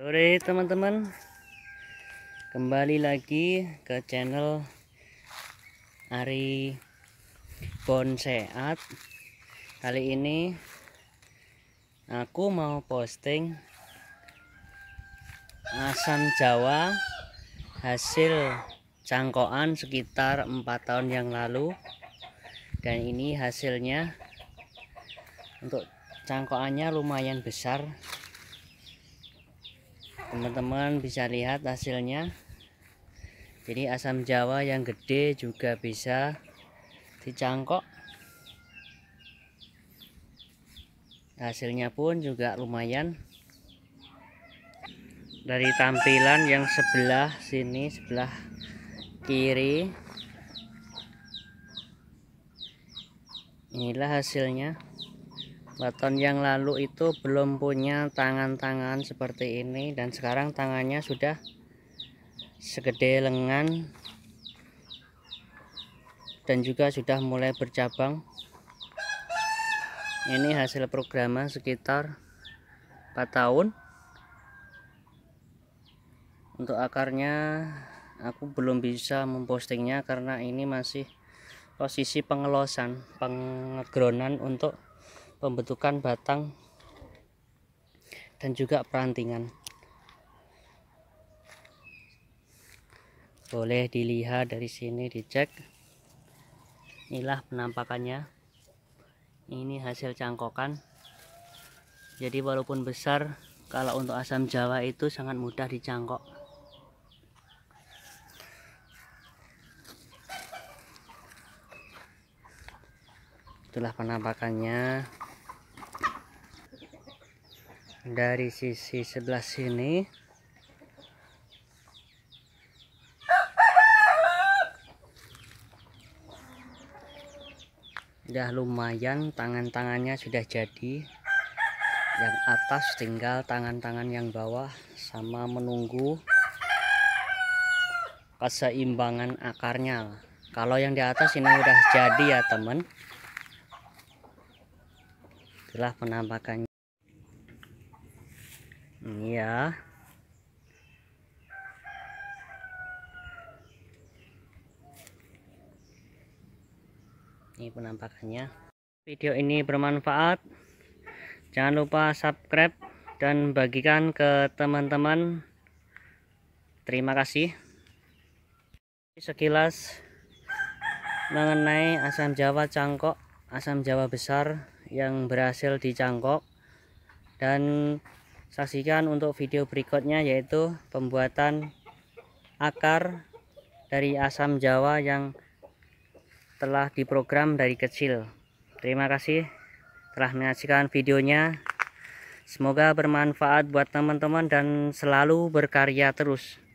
Sore teman-teman Kembali lagi ke channel Ari Bonseat Kali ini Aku mau posting Asam Jawa Hasil cangkoan sekitar 4 tahun yang lalu Dan ini hasilnya Untuk cangkoannya lumayan besar teman-teman bisa lihat hasilnya jadi asam jawa yang gede juga bisa dicangkok hasilnya pun juga lumayan dari tampilan yang sebelah sini sebelah kiri inilah hasilnya Weton yang lalu itu belum punya tangan-tangan seperti ini dan sekarang tangannya sudah segede lengan dan juga sudah mulai bercabang. Ini hasil program sekitar 4 tahun. Untuk akarnya aku belum bisa mempostingnya karena ini masih posisi pengelosan pengegronan untuk pembentukan batang dan juga perantingan boleh dilihat dari sini dicek inilah penampakannya ini hasil cangkokan jadi walaupun besar kalau untuk asam jawa itu sangat mudah dicangkok itulah penampakannya dari sisi sebelah sini sudah lumayan tangan-tangannya sudah jadi yang atas tinggal tangan-tangan yang bawah sama menunggu keseimbangan akarnya kalau yang di atas ini udah jadi ya temen itulah penampakannya ini ya ini penampakannya video ini bermanfaat jangan lupa subscribe dan bagikan ke teman-teman terima kasih sekilas mengenai asam jawa cangkok asam jawa besar yang berhasil dicangkok dan saksikan untuk video berikutnya yaitu pembuatan akar dari asam jawa yang telah diprogram dari kecil terima kasih telah menyaksikan videonya semoga bermanfaat buat teman-teman dan selalu berkarya terus